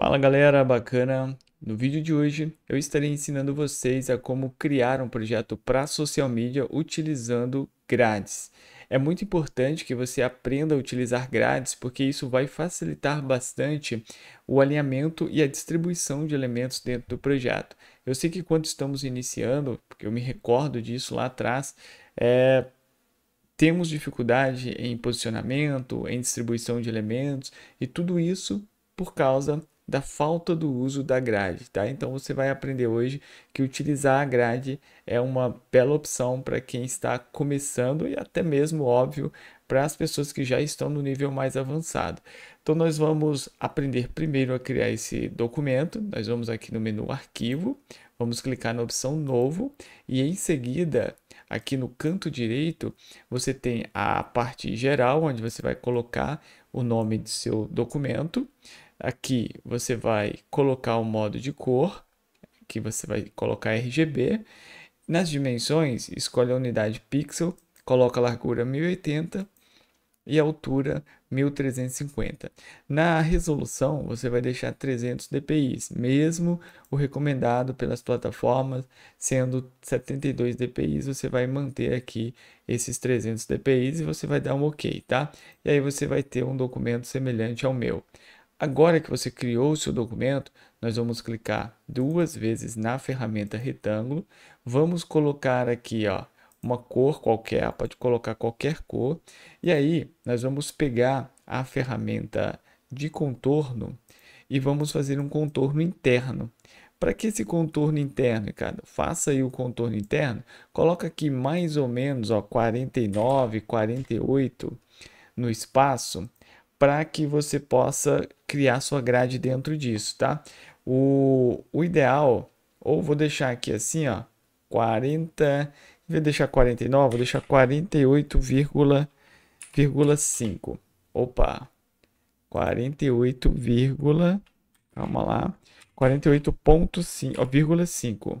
Fala galera, bacana? No vídeo de hoje eu estarei ensinando vocês a como criar um projeto para social media utilizando grades. É muito importante que você aprenda a utilizar grades porque isso vai facilitar bastante o alinhamento e a distribuição de elementos dentro do projeto. Eu sei que quando estamos iniciando, porque eu me recordo disso lá atrás, é, temos dificuldade em posicionamento, em distribuição de elementos e tudo isso por causa da falta do uso da grade, tá? Então você vai aprender hoje que utilizar a grade é uma bela opção para quem está começando e até mesmo óbvio para as pessoas que já estão no nível mais avançado. Então nós vamos aprender primeiro a criar esse documento. Nós vamos aqui no menu arquivo, vamos clicar na opção novo e em seguida aqui no canto direito, você tem a parte geral, onde você vai colocar o nome do seu documento. Aqui você vai colocar o modo de cor, que você vai colocar RGB. Nas dimensões, escolhe a unidade pixel, coloca a largura 1080 e a altura 1350. Na resolução, você vai deixar 300 dpi, mesmo o recomendado pelas plataformas sendo 72 dpi, você vai manter aqui esses 300 dpi e você vai dar um OK, tá? E aí você vai ter um documento semelhante ao meu. Agora que você criou o seu documento, nós vamos clicar duas vezes na ferramenta retângulo. Vamos colocar aqui ó, uma cor qualquer, pode colocar qualquer cor. E aí, nós vamos pegar a ferramenta de contorno e vamos fazer um contorno interno. Para que esse contorno interno, cara, Faça aí o contorno interno, coloca aqui mais ou menos ó, 49, 48 no espaço para que você possa criar sua grade dentro disso, tá? O, o ideal, ou vou deixar aqui assim, ó, 40, vou deixar 49, vou deixar 48,5. Opa, 48, calma lá, 48,5.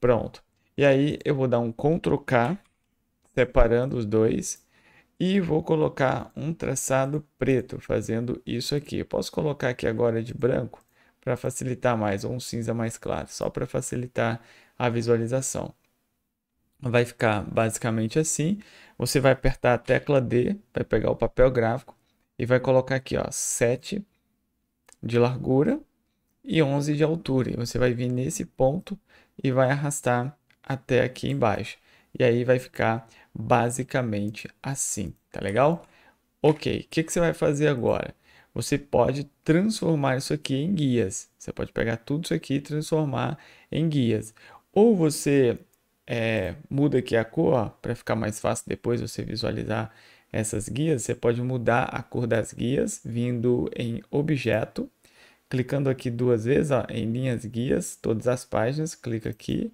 Pronto. E aí eu vou dar um Ctrl K, separando os dois e vou colocar um traçado preto fazendo isso aqui. Eu posso colocar aqui agora de branco para facilitar mais, ou um cinza mais claro, só para facilitar a visualização. Vai ficar basicamente assim. Você vai apertar a tecla D, vai pegar o papel gráfico e vai colocar aqui ó, 7 de largura e 11 de altura. E você vai vir nesse ponto e vai arrastar até aqui embaixo. E aí vai ficar basicamente assim, tá legal? Ok, o que, que você vai fazer agora? Você pode transformar isso aqui em guias. Você pode pegar tudo isso aqui e transformar em guias. Ou você é, muda aqui a cor para ficar mais fácil depois você visualizar essas guias. Você pode mudar a cor das guias vindo em objeto, clicando aqui duas vezes ó, em linhas guias, todas as páginas, clica aqui.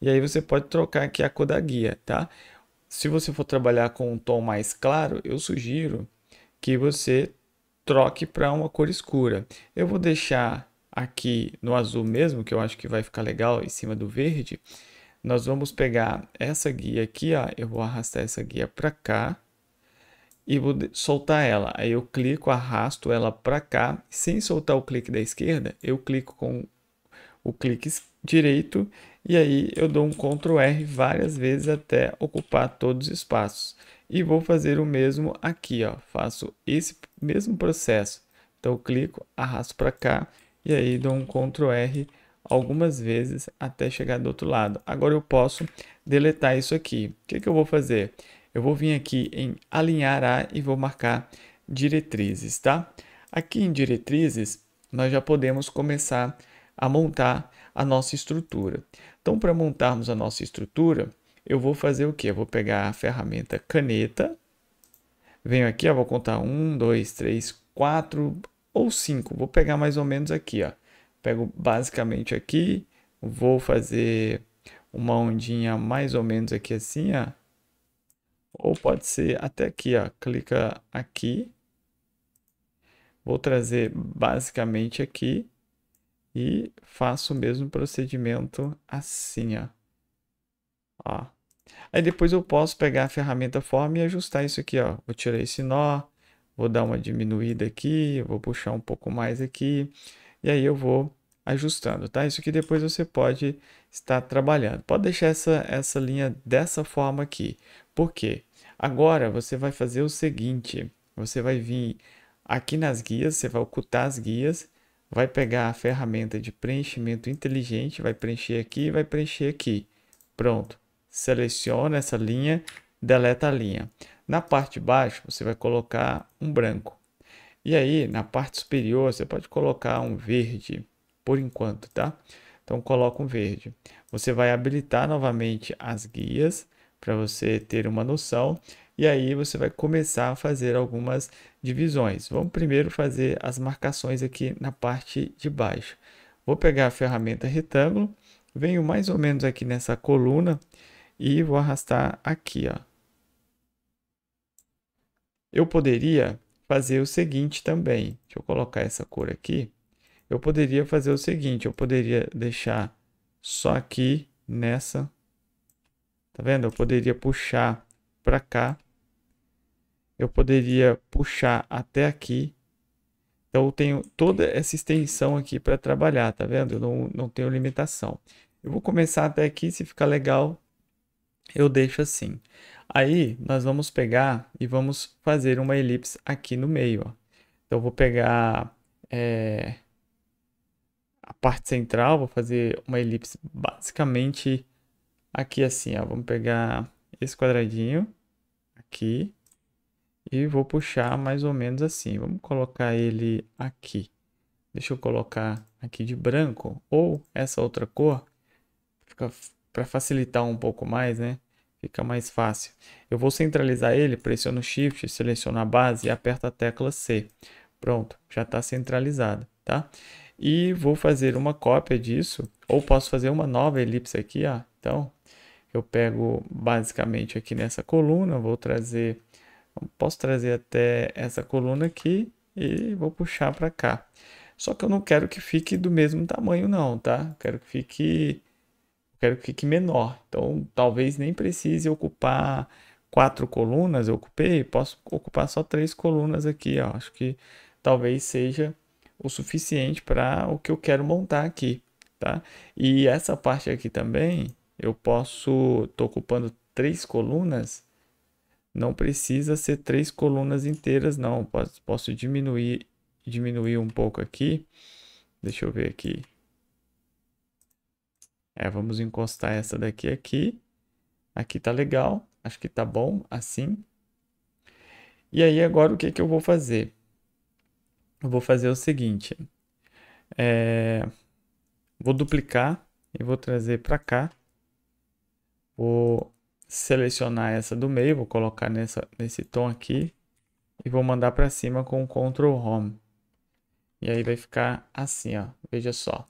E aí você pode trocar aqui a cor da guia, tá? Se você for trabalhar com um tom mais claro, eu sugiro que você troque para uma cor escura. Eu vou deixar aqui no azul mesmo, que eu acho que vai ficar legal em cima do verde. Nós vamos pegar essa guia aqui, ó, eu vou arrastar essa guia para cá e vou soltar ela. Aí eu clico, arrasto ela para cá. Sem soltar o clique da esquerda, eu clico com o clique esquerdo direito e aí eu dou um Ctrl R várias vezes até ocupar todos os espaços. E vou fazer o mesmo aqui, ó. faço esse mesmo processo. Então clico, arrasto para cá e aí dou um Ctrl R algumas vezes até chegar do outro lado. Agora eu posso deletar isso aqui. O que, que eu vou fazer? Eu vou vir aqui em alinhar A e vou marcar diretrizes, tá? Aqui em diretrizes, nós já podemos começar a montar a nossa estrutura. Então, para montarmos a nossa estrutura, eu vou fazer o que? Eu vou pegar a ferramenta caneta, venho aqui, ó, vou contar um, dois, três, quatro ou cinco. Vou pegar mais ou menos aqui, ó. Pego basicamente aqui, vou fazer uma ondinha mais ou menos aqui assim, ó. Ou pode ser até aqui, ó. Clica aqui. Vou trazer basicamente aqui. E faço o mesmo procedimento assim, ó. ó. Aí depois eu posso pegar a ferramenta forma e ajustar isso aqui, ó. Vou tirar esse nó, vou dar uma diminuída aqui, vou puxar um pouco mais aqui. E aí eu vou ajustando, tá? Isso aqui depois você pode estar trabalhando. Pode deixar essa, essa linha dessa forma aqui. Por quê? Agora você vai fazer o seguinte, você vai vir aqui nas guias, você vai ocultar as guias vai pegar a ferramenta de preenchimento inteligente, vai preencher aqui, vai preencher aqui. Pronto. Seleciona essa linha, deleta a linha. Na parte de baixo, você vai colocar um branco. E aí, na parte superior, você pode colocar um verde, por enquanto, tá? Então, coloca um verde. Você vai habilitar novamente as guias, para você ter uma noção e aí você vai começar a fazer algumas divisões. Vamos primeiro fazer as marcações aqui na parte de baixo. Vou pegar a ferramenta retângulo, venho mais ou menos aqui nessa coluna e vou arrastar aqui, ó. Eu poderia fazer o seguinte também. Deixa eu colocar essa cor aqui. Eu poderia fazer o seguinte, eu poderia deixar só aqui nessa. Tá vendo? Eu poderia puxar para cá eu poderia puxar até aqui. Então eu tenho toda essa extensão aqui para trabalhar, tá vendo? Eu não, não tenho limitação. Eu vou começar até aqui, se ficar legal, eu deixo assim. Aí nós vamos pegar e vamos fazer uma elipse aqui no meio. Ó. Então eu vou pegar é, a parte central, vou fazer uma elipse basicamente aqui assim. Ó. Vamos pegar esse quadradinho aqui e vou puxar mais ou menos assim. Vamos colocar ele aqui. Deixa eu colocar aqui de branco ou essa outra cor para facilitar um pouco mais, né? Fica mais fácil. Eu vou centralizar ele, pressiono Shift, seleciono a base e aperto a tecla C. Pronto, já está centralizado, tá? E vou fazer uma cópia disso, ou posso fazer uma nova elipse aqui, ó. Então, eu pego basicamente aqui nessa coluna, vou trazer Posso trazer até essa coluna aqui e vou puxar para cá. Só que eu não quero que fique do mesmo tamanho não, tá? Quero que fique quero que fique menor. Então, talvez nem precise ocupar quatro colunas, eu ocupei, posso ocupar só três colunas aqui, ó. Acho que talvez seja o suficiente para o que eu quero montar aqui, tá? E essa parte aqui também, eu posso, tô ocupando três colunas, não precisa ser três colunas inteiras, não. Posso, posso diminuir, diminuir um pouco aqui. Deixa eu ver aqui. É, vamos encostar essa daqui aqui. Aqui tá legal. Acho que tá bom assim. E aí agora o que, que eu vou fazer? Eu vou fazer o seguinte. É... Vou duplicar e vou trazer para cá. Vou selecionar essa do meio, vou colocar nessa, nesse tom aqui e vou mandar para cima com Ctrl Home. E aí vai ficar assim, ó. Veja só.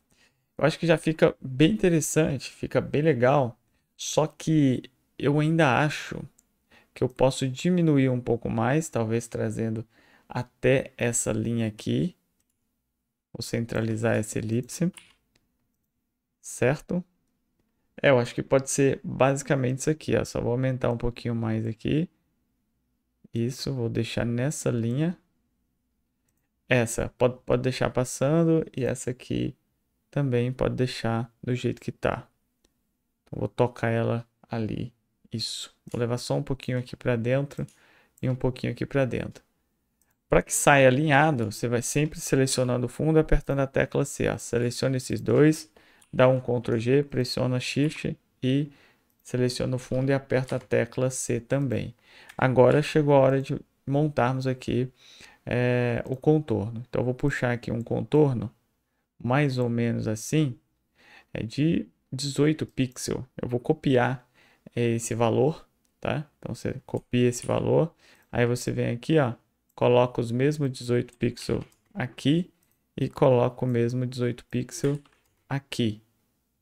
Eu acho que já fica bem interessante, fica bem legal. Só que eu ainda acho que eu posso diminuir um pouco mais, talvez trazendo até essa linha aqui. Vou centralizar essa elipse, certo? É, eu acho que pode ser basicamente isso aqui, ó. Só vou aumentar um pouquinho mais aqui. Isso, vou deixar nessa linha. Essa, pode, pode deixar passando. E essa aqui também pode deixar do jeito que tá. Então, vou tocar ela ali. Isso. Vou levar só um pouquinho aqui para dentro e um pouquinho aqui para dentro. Para que saia alinhado, você vai sempre selecionando o fundo apertando a tecla C. Ó. Seleciona esses dois dá um Ctrl G, pressiona Shift e seleciona o fundo e aperta a tecla C também. Agora chegou a hora de montarmos aqui é, o contorno. Então vou puxar aqui um contorno mais ou menos assim, é de 18 pixels. Eu vou copiar esse valor, tá? Então você copia esse valor, aí você vem aqui, ó, coloca os mesmos 18 pixels aqui e coloca o mesmo 18 pixels aqui.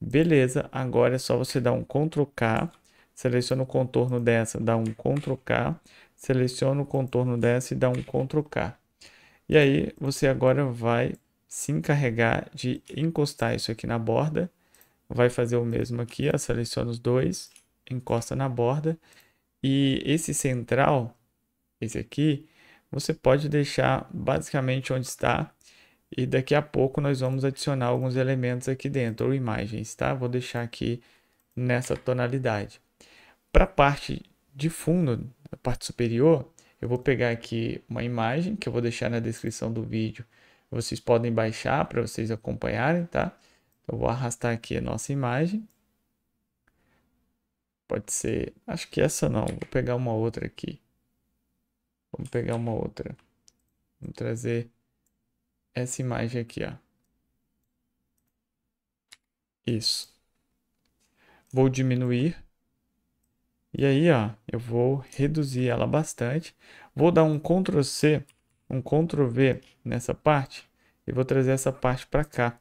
Beleza, agora é só você dar um Ctrl K, seleciona o contorno dessa, dá um Ctrl K, seleciona o contorno dessa e dá um Ctrl K. E aí você agora vai se encarregar de encostar isso aqui na borda, vai fazer o mesmo aqui, ó, seleciona os dois, encosta na borda, e esse central, esse aqui, você pode deixar basicamente onde está, e daqui a pouco nós vamos adicionar alguns elementos aqui dentro, ou imagens, tá? Vou deixar aqui nessa tonalidade. Para a parte de fundo, a parte superior, eu vou pegar aqui uma imagem que eu vou deixar na descrição do vídeo. Vocês podem baixar para vocês acompanharem, tá? Eu vou arrastar aqui a nossa imagem. Pode ser, acho que essa não, vou pegar uma outra aqui. Vamos pegar uma outra. Vamos trazer essa imagem aqui, ó. Isso. Vou diminuir. E aí, ó, eu vou reduzir ela bastante. Vou dar um Ctrl C, um Ctrl V nessa parte e vou trazer essa parte para cá.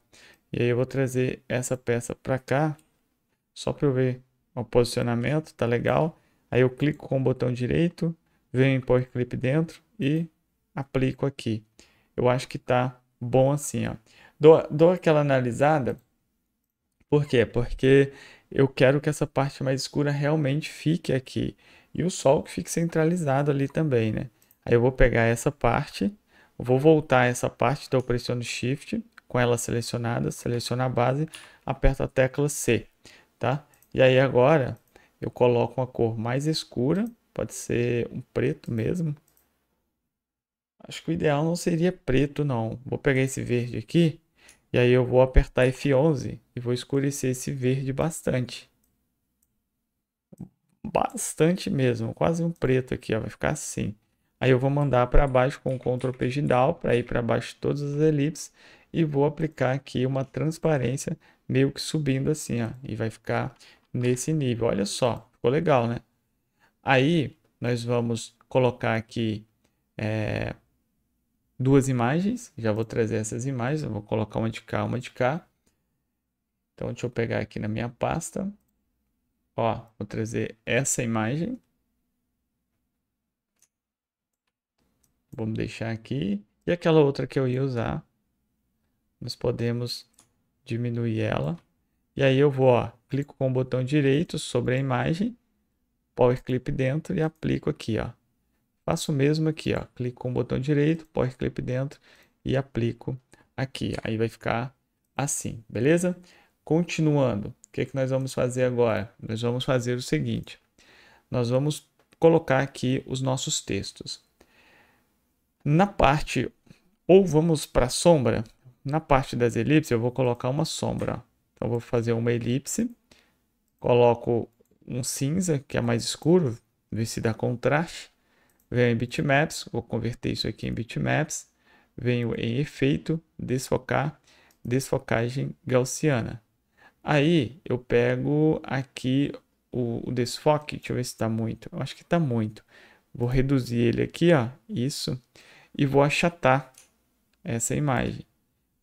E aí eu vou trazer essa peça para cá, só para eu ver o posicionamento, tá legal? Aí eu clico com o botão direito, venho em Power Clip dentro e aplico aqui. Eu acho que tá bom assim, ó. Dou, dou aquela analisada, por quê? Porque eu quero que essa parte mais escura realmente fique aqui. E o sol que fique centralizado ali também, né? Aí eu vou pegar essa parte, vou voltar essa parte, então eu pressiono Shift, com ela selecionada, seleciono a base, aperto a tecla C, tá? E aí agora eu coloco uma cor mais escura, pode ser um preto mesmo, Acho que o ideal não seria preto, não. Vou pegar esse verde aqui. E aí eu vou apertar F11 e vou escurecer esse verde bastante. Bastante mesmo, quase um preto aqui, ó, vai ficar assim. Aí eu vou mandar para baixo com o Ctrl P Down para ir para baixo de todas as elipses e vou aplicar aqui uma transparência meio que subindo assim, ó, e vai ficar nesse nível. Olha só, ficou legal, né? Aí nós vamos colocar aqui é, duas imagens. Já vou trazer essas imagens. Eu vou colocar uma de cá, uma de cá. Então, deixa eu pegar aqui na minha pasta. Ó, vou trazer essa imagem. Vamos deixar aqui. E aquela outra que eu ia usar, nós podemos diminuir ela. E aí eu vou, ó, clico com o botão direito sobre a imagem, Power Clip dentro e aplico aqui, ó. Faço o mesmo aqui, ó. Clico com o botão direito, power clip dentro e aplico aqui. Aí vai ficar assim, beleza? Continuando, o que, é que nós vamos fazer agora? Nós vamos fazer o seguinte. Nós vamos colocar aqui os nossos textos. Na parte, ou vamos para a sombra, na parte das elipses eu vou colocar uma sombra. Então vou fazer uma elipse, coloco um cinza, que é mais escuro, ver se dá contraste venho em bitmaps, vou converter isso aqui em bitmaps, venho em efeito, desfocar, desfocagem gaussiana. Aí eu pego aqui o, o desfoque, deixa eu ver se está muito, eu acho que está muito. Vou reduzir ele aqui, ó, isso, e vou achatar essa imagem,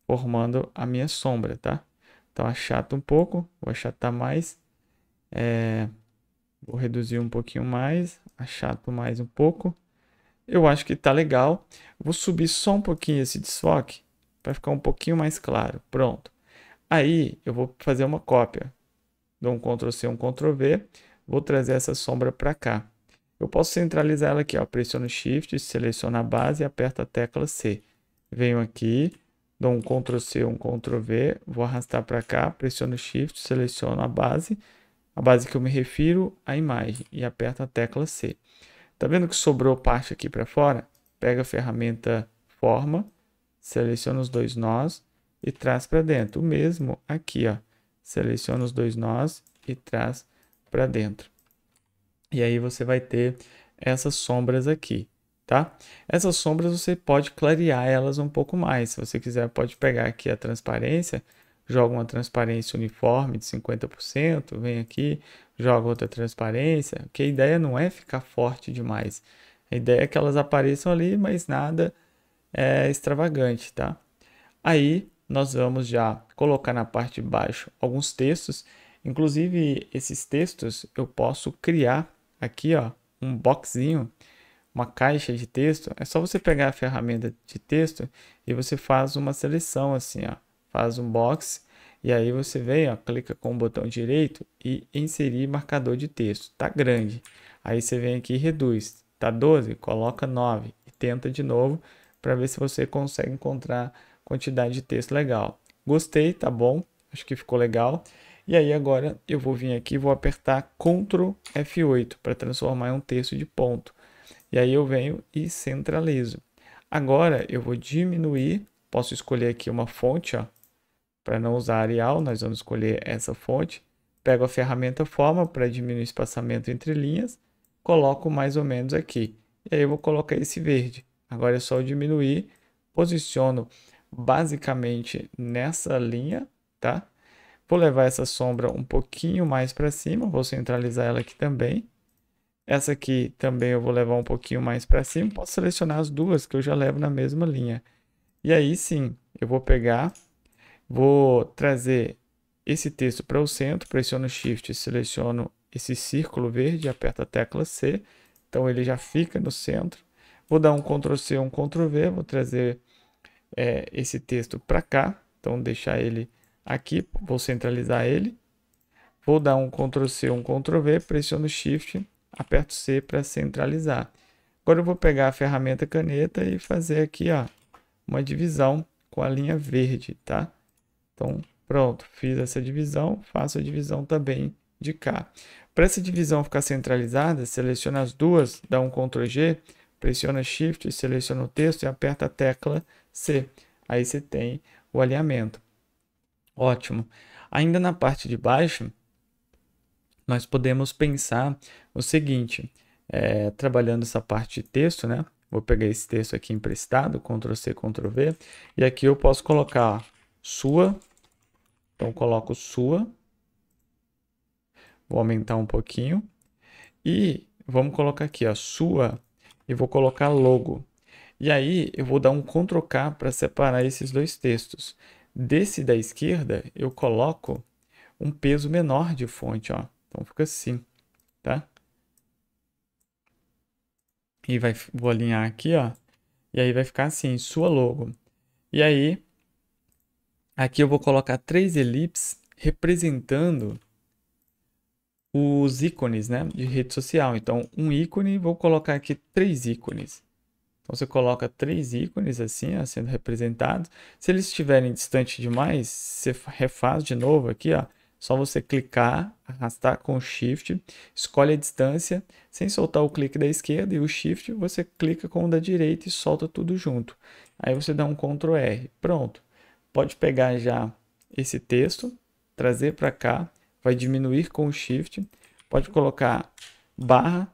formando a minha sombra, tá? Então achata um pouco, vou achatar mais. É... Vou reduzir um pouquinho mais, achato mais um pouco. Eu acho que tá legal. Vou subir só um pouquinho esse desfoque para ficar um pouquinho mais claro. Pronto. Aí eu vou fazer uma cópia. Dou um Ctrl C, um Ctrl V. Vou trazer essa sombra para cá. Eu posso centralizar ela aqui, ó. Pressiono Shift, seleciono a base e aperto a tecla C. Venho aqui, dou um Ctrl C, um Ctrl V, vou arrastar para cá, pressiono Shift, seleciono a base a base que eu me refiro à imagem e aperto a tecla C. Tá vendo que sobrou parte aqui para fora? Pega a ferramenta forma, seleciona os dois nós e traz para dentro. O mesmo aqui, ó. Seleciona os dois nós e traz para dentro. E aí você vai ter essas sombras aqui, tá? Essas sombras você pode clarear elas um pouco mais. Se você quiser, pode pegar aqui a transparência, joga uma transparência uniforme de 50%, vem aqui, joga outra transparência, porque a ideia não é ficar forte demais. A ideia é que elas apareçam ali, mas nada é extravagante, tá? Aí nós vamos já colocar na parte de baixo alguns textos. Inclusive, esses textos eu posso criar aqui, ó, um boxinho, uma caixa de texto. É só você pegar a ferramenta de texto e você faz uma seleção assim, ó faz um box e aí você vem, ó, clica com o botão direito e inserir marcador de texto. Tá grande. Aí você vem aqui e reduz. Tá 12, coloca 9 e tenta de novo para ver se você consegue encontrar quantidade de texto legal. Gostei, tá bom? Acho que ficou legal. E aí agora eu vou vir aqui e vou apertar Ctrl F8 para transformar em um texto de ponto. E aí eu venho e centralizo. Agora eu vou diminuir, posso escolher aqui uma fonte, ó, para não usar Arial, nós vamos escolher essa fonte. Pego a ferramenta Forma para diminuir o espaçamento entre linhas. Coloco mais ou menos aqui. E aí eu vou colocar esse verde. Agora é só diminuir. Posiciono basicamente nessa linha, tá? Vou levar essa sombra um pouquinho mais para cima. Vou centralizar ela aqui também. Essa aqui também eu vou levar um pouquinho mais para cima. Posso selecionar as duas que eu já levo na mesma linha. E aí sim, eu vou pegar Vou trazer esse texto para o centro, pressiono Shift, seleciono esse círculo verde, aperto a tecla C, então ele já fica no centro. Vou dar um Ctrl C, um Ctrl V, vou trazer é, esse texto para cá, então deixar ele aqui, vou centralizar ele. Vou dar um Ctrl C, um Ctrl V, pressiono Shift, aperto C para centralizar. Agora eu vou pegar a ferramenta caneta e fazer aqui ó, uma divisão com a linha verde, tá? Então, pronto, fiz essa divisão, faço a divisão também de cá. Para essa divisão ficar centralizada, seleciona as duas, dá um Ctrl G, pressiona Shift, seleciona o texto e aperta a tecla C. Aí você tem o alinhamento. Ótimo. Ainda na parte de baixo, nós podemos pensar o seguinte, é, trabalhando essa parte de texto, né? Vou pegar esse texto aqui emprestado, Ctrl C, Ctrl V, e aqui eu posso colocar sua. Então coloco sua. Vou aumentar um pouquinho. E vamos colocar aqui, ó, sua e vou colocar logo. E aí eu vou dar um Ctrl K para separar esses dois textos. Desse da esquerda eu coloco um peso menor de fonte, ó. Então fica assim, tá? E vai, vou alinhar aqui, ó. E aí vai ficar assim, sua logo. E aí Aqui eu vou colocar três elipses representando os ícones né, de rede social. Então, um ícone, vou colocar aqui três ícones. Então, você coloca três ícones assim, ó, sendo representados. Se eles estiverem distante demais, você refaz de novo aqui, ó. Só você clicar, arrastar com Shift, escolhe a distância, sem soltar o clique da esquerda e o Shift, você clica com o da direita e solta tudo junto. Aí você dá um Ctrl R. Pronto pode pegar já esse texto, trazer para cá, vai diminuir com o shift, pode colocar barra,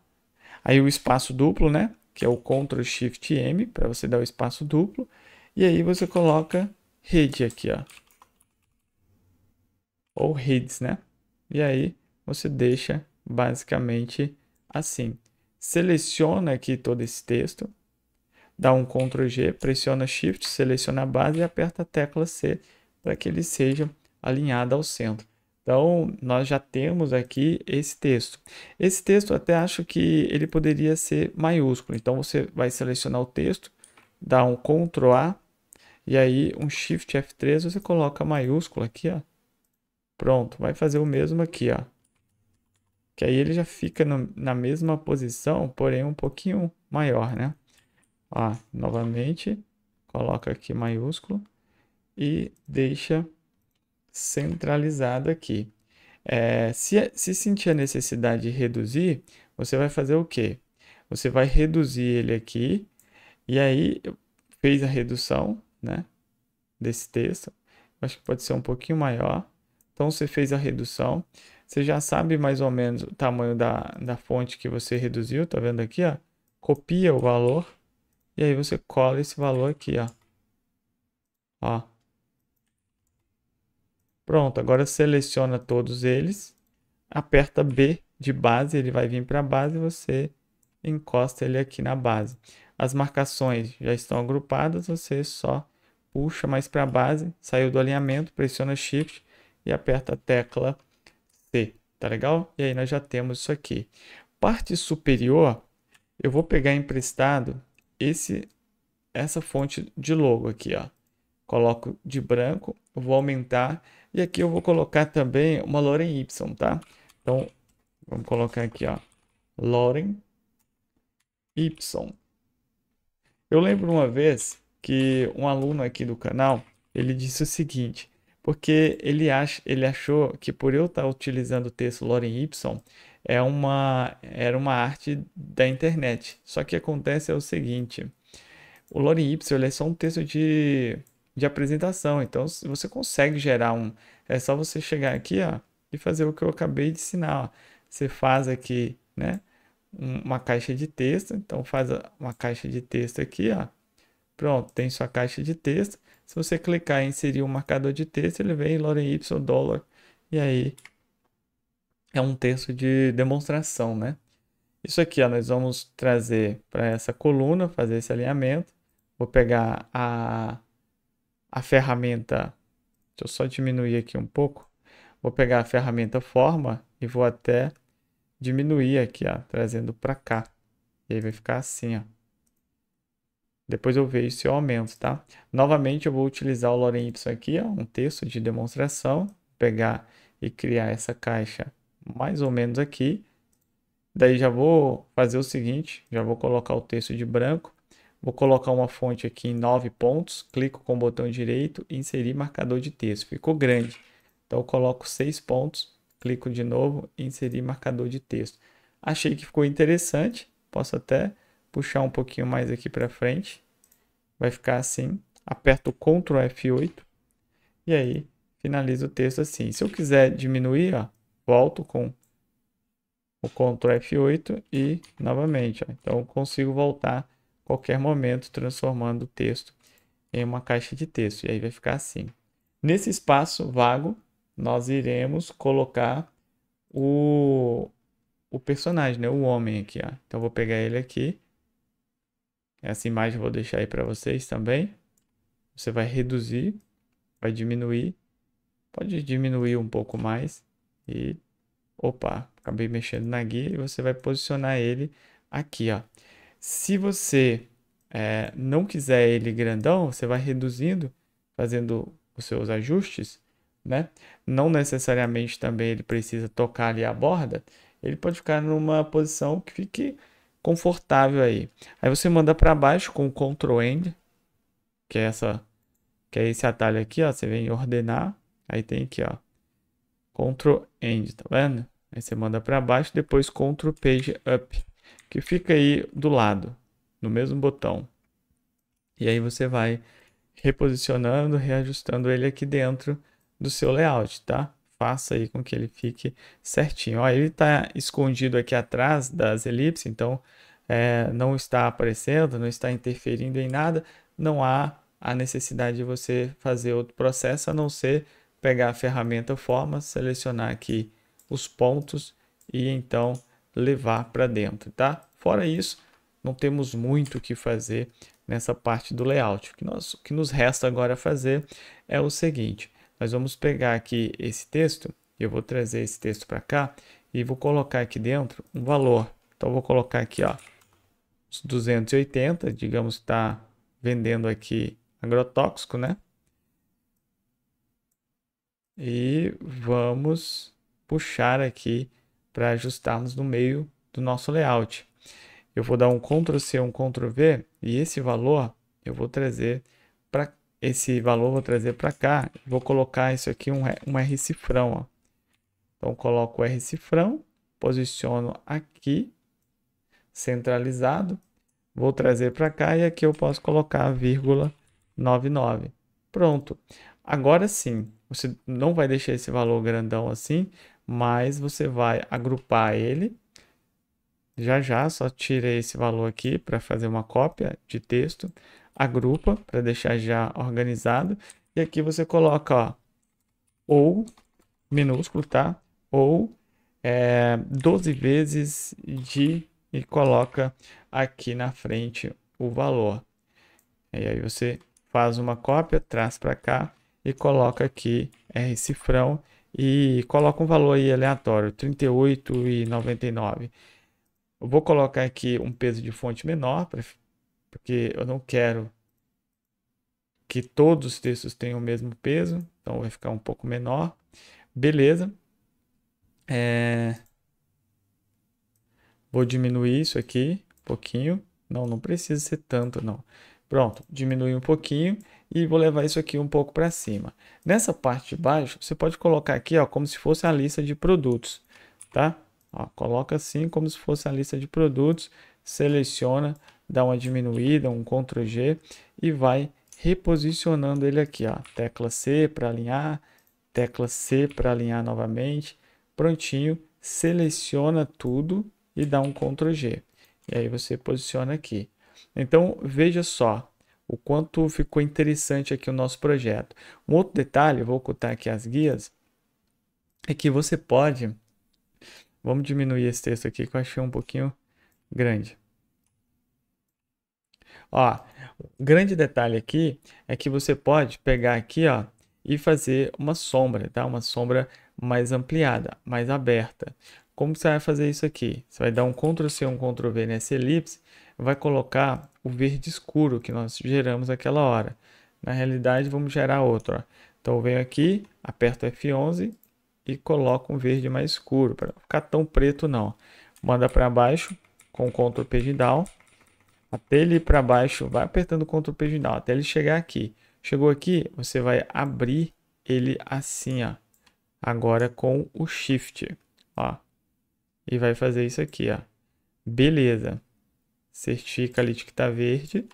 aí o espaço duplo, né? Que é o Ctrl Shift M, para você dar o espaço duplo. E aí você coloca rede aqui, ó. Ou redes, né? E aí você deixa basicamente assim. Seleciona aqui todo esse texto, dá um Ctrl G, pressiona Shift, seleciona a base e aperta a tecla C para que ele seja alinhado ao centro. Então, nós já temos aqui esse texto. Esse texto, até acho que ele poderia ser maiúsculo. Então, você vai selecionar o texto, dá um Ctrl A, e aí um Shift F3, você coloca maiúsculo aqui, ó. Pronto, vai fazer o mesmo aqui, ó. Que aí ele já fica no, na mesma posição, porém um pouquinho maior, né? Ah, novamente, coloca aqui maiúsculo e deixa centralizado aqui. É, se, se sentir a necessidade de reduzir, você vai fazer o quê? Você vai reduzir ele aqui, e aí fez a redução né, desse texto. Acho que pode ser um pouquinho maior. Então você fez a redução. Você já sabe mais ou menos o tamanho da, da fonte que você reduziu, Está vendo aqui? Ó? Copia o valor e aí você cola esse valor aqui, ó. Ó. Pronto, agora seleciona todos eles, aperta B de base, ele vai vir para a base e você encosta ele aqui na base. As marcações já estão agrupadas, você só puxa mais para a base, saiu do alinhamento, pressiona Shift e aperta a tecla C, tá legal? E aí nós já temos isso aqui. Parte superior, eu vou pegar emprestado esse, essa fonte de logo aqui, ó. Coloco de branco, vou aumentar e aqui eu vou colocar também uma Loren Y, tá? Então, vamos colocar aqui, ó, Loren Y. Eu lembro uma vez que um aluno aqui do canal, ele disse o seguinte, porque ele, acha, ele achou que por eu estar utilizando o texto Loren Y, é uma, era uma arte da internet. Só que acontece é o seguinte: o Lorem Ipsum é só um texto de, de apresentação. Então, você consegue gerar um. É só você chegar aqui ó, e fazer o que eu acabei de ensinar. Ó. Você faz aqui né, uma caixa de texto. Então, faz uma caixa de texto aqui. Ó. Pronto, tem sua caixa de texto. Se você clicar em inserir um marcador de texto, ele vem Lorem Y dólar. E aí é um texto de demonstração, né? Isso aqui, ó, nós vamos trazer para essa coluna, fazer esse alinhamento. Vou pegar a, a ferramenta, deixa eu só diminuir aqui um pouco. Vou pegar a ferramenta forma e vou até diminuir aqui, ó, trazendo para cá. E aí vai ficar assim, ó. Depois eu vejo se eu aumento, tá? Novamente eu vou utilizar o Lorem aqui, ó, um texto de demonstração. Pegar e criar essa caixa mais ou menos aqui. Daí já vou fazer o seguinte, já vou colocar o texto de branco, vou colocar uma fonte aqui em 9 pontos, clico com o botão direito, inserir marcador de texto, ficou grande. Então eu coloco 6 pontos, clico de novo, inserir marcador de texto. Achei que ficou interessante, posso até puxar um pouquinho mais aqui para frente, vai ficar assim, aperto Ctrl F8 e aí finalizo o texto assim. Se eu quiser diminuir, ó, volto com o Ctrl F8 e novamente. Ó. Então, eu consigo voltar a qualquer momento transformando o texto em uma caixa de texto. E aí vai ficar assim. Nesse espaço vago, nós iremos colocar o, o personagem, né? o homem aqui. Ó. Então, eu vou pegar ele aqui. Essa imagem eu vou deixar aí para vocês também. Você vai reduzir, vai diminuir. Pode diminuir um pouco mais e opa, acabei mexendo na guia e você vai posicionar ele aqui, ó. Se você é, não quiser ele grandão, você vai reduzindo, fazendo os seus ajustes, né? Não necessariamente também ele precisa tocar ali a borda, ele pode ficar numa posição que fique confortável aí. Aí você manda para baixo com o Ctrl End, que é essa que é esse atalho aqui, ó, você vem ordenar, aí tem aqui, ó, Ctrl End, tá vendo? Aí você manda para baixo, depois Ctrl Page Up, que fica aí do lado, no mesmo botão. E aí você vai reposicionando, reajustando ele aqui dentro do seu layout, tá? Faça aí com que ele fique certinho. Ó, ele está escondido aqui atrás das elipses, então é, não está aparecendo, não está interferindo em nada. Não há a necessidade de você fazer outro processo, a não ser pegar a ferramenta forma selecionar aqui os pontos e então levar para dentro, tá? Fora isso, não temos muito o que fazer nessa parte do layout. O que, nós, o que nos resta agora fazer é o seguinte, nós vamos pegar aqui esse texto, eu vou trazer esse texto para cá e vou colocar aqui dentro um valor. Então, vou colocar aqui, ó, 280, digamos que está vendendo aqui agrotóxico, né? E vamos puxar aqui para ajustarmos no meio do nosso layout. Eu vou dar um Ctrl C, um Ctrl V e esse valor eu vou trazer para esse valor vou trazer para cá. Vou colocar isso aqui um, um R cifrão, ó. Então coloco o R cifrão, posiciono aqui centralizado, vou trazer para cá e aqui eu posso colocar a vírgula 99. Pronto. Agora sim, você não vai deixar esse valor grandão assim, mas você vai agrupar ele. Já já, só tirei esse valor aqui para fazer uma cópia de texto. Agrupa para deixar já organizado. E aqui você coloca ó, ou minúsculo, tá? Ou é, 12 vezes de e coloca aqui na frente o valor. E aí você faz uma cópia, traz para cá e coloca aqui R é, cifrão e coloca um valor aí aleatório, 38,99. Eu vou colocar aqui um peso de fonte menor, porque eu não quero que todos os textos tenham o mesmo peso, então vai ficar um pouco menor. Beleza. É... Vou diminuir isso aqui um pouquinho. Não, não precisa ser tanto, não. Pronto, diminui um pouquinho e vou levar isso aqui um pouco para cima. Nessa parte de baixo, você pode colocar aqui, ó, como se fosse a lista de produtos, tá? Ó, coloca assim como se fosse a lista de produtos, seleciona, dá uma diminuída, um Ctrl G e vai reposicionando ele aqui, ó. Tecla C para alinhar, tecla C para alinhar novamente. Prontinho, seleciona tudo e dá um Ctrl G. E aí você posiciona aqui. Então, veja só, o quanto ficou interessante aqui o nosso projeto. Um outro detalhe, vou ocultar aqui as guias, é que você pode. Vamos diminuir esse texto aqui que eu achei um pouquinho grande. Ó, grande detalhe aqui é que você pode pegar aqui, ó, e fazer uma sombra, tá? Uma sombra mais ampliada, mais aberta. Como você vai fazer isso aqui? Você vai dar um Ctrl+C, um Ctrl+V nessa elipse vai colocar o verde escuro que nós geramos aquela hora. Na realidade, vamos gerar outro. Ó. Então, eu venho aqui, aperto F11 e coloco um verde mais escuro, para não ficar tão preto não. Manda para baixo com o Ctrl Page Down, até ele ir para baixo, vai apertando o Ctrl Page Down, até ele chegar aqui. Chegou aqui, você vai abrir ele assim, ó. Agora com o Shift, ó. E vai fazer isso aqui, ó. Beleza certifica ali de que está verde,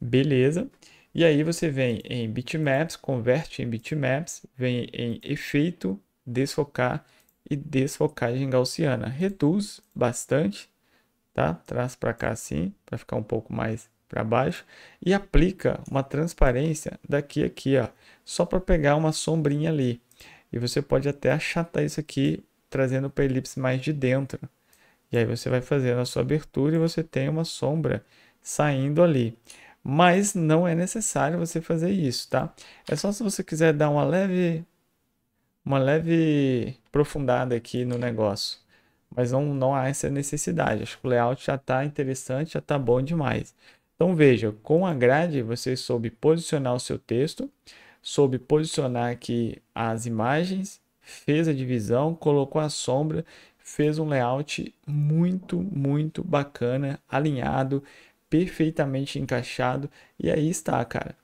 beleza. E aí você vem em bitmaps, converte em bitmaps, vem em efeito, desfocar e desfocagem gaussiana. Reduz bastante, tá? Traz para cá assim, para ficar um pouco mais para baixo e aplica uma transparência daqui aqui, ó, só para pegar uma sombrinha ali. E você pode até achatar isso aqui, trazendo para elipse mais de dentro. E aí você vai fazendo a sua abertura e você tem uma sombra saindo ali. Mas não é necessário você fazer isso, tá? É só se você quiser dar uma leve uma leve aprofundada aqui no negócio. Mas não, não há essa necessidade. Acho que o layout já está interessante, já está bom demais. Então veja, com a grade você soube posicionar o seu texto, soube posicionar aqui as imagens, fez a divisão, colocou a sombra fez um layout muito, muito bacana, alinhado, perfeitamente encaixado. E aí está, cara.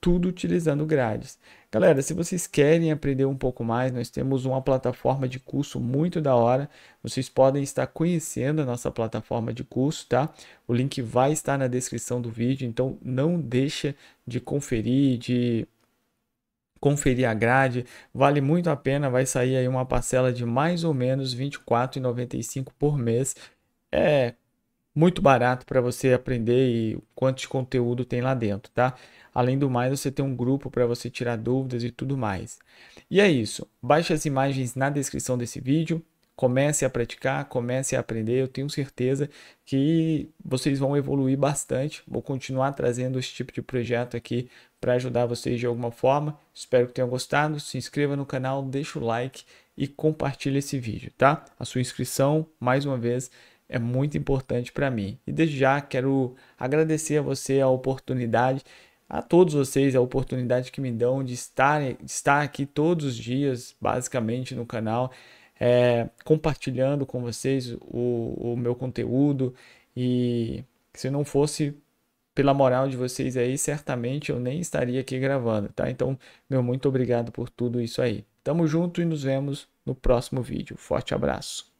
Tudo utilizando grades. Galera, se vocês querem aprender um pouco mais, nós temos uma plataforma de curso muito da hora. Vocês podem estar conhecendo a nossa plataforma de curso, tá? O link vai estar na descrição do vídeo, então não deixa de conferir, de conferir a grade, vale muito a pena, vai sair aí uma parcela de mais ou menos R$ 24,95 por mês. É muito barato para você aprender e quanto de conteúdo tem lá dentro, tá? Além do mais, você tem um grupo para você tirar dúvidas e tudo mais. E é isso. Baixe as imagens na descrição desse vídeo. Comece a praticar, comece a aprender. Eu tenho certeza que vocês vão evoluir bastante. Vou continuar trazendo esse tipo de projeto aqui para ajudar vocês de alguma forma. Espero que tenham gostado. Se inscreva no canal, deixa o like e compartilhe esse vídeo, tá? A sua inscrição, mais uma vez, é muito importante para mim. E desde já quero agradecer a você a oportunidade, a todos vocês a oportunidade que me dão de estar, de estar aqui todos os dias, basicamente, no canal. É, compartilhando com vocês o, o meu conteúdo e se não fosse pela moral de vocês aí, certamente eu nem estaria aqui gravando, tá? Então, meu muito obrigado por tudo isso aí. Tamo junto e nos vemos no próximo vídeo. Forte abraço.